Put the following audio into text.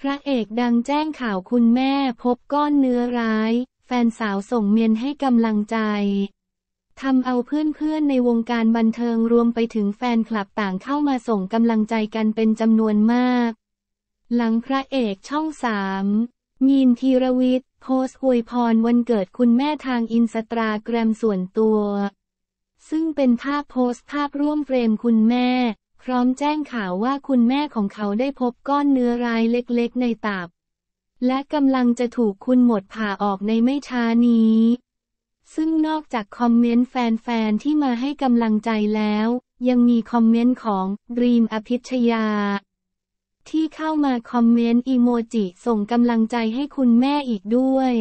พระเอกดังแจ้งข่าวคุณแม่พบก้อนเนื้อร้าย แฟนสาวส่งเมียนให้กำลังใจ ทำเอาเพื่อนๆในวงการบันเทิงรวมไปถึงแฟนคลับต่างเข้ามาส่งกำลังใจกันเป็นจำนวนมาก หลังพระเอกช่องสามมีนธีรวิทย์ โพสต์อวยพรวันเกิดคุณแม่ทางอินสตาแกรมส่วนตัว ซึ่งเป็นภาพโพสต์ภาพร่วมเฟรมคุณแม่ร้อมแจ้งข่าวว่าคุณแม่ของเขาได้พบก้อนเนื้อร้ายเล็กๆในตับ และกำลังจะถูกคุณหมดผ่าออกในไม่ช้านี้ ซึ่งนอกจากคอมเมนต์แฟนๆ ที่มาให้กำลังใจแล้ว ยังมีคอมเมนต์ของรีมอภิชยา ที่เข้ามาคอมเมนต์อีโมจิ ส่งกำลังใจให้คุณแม่อีกด้วย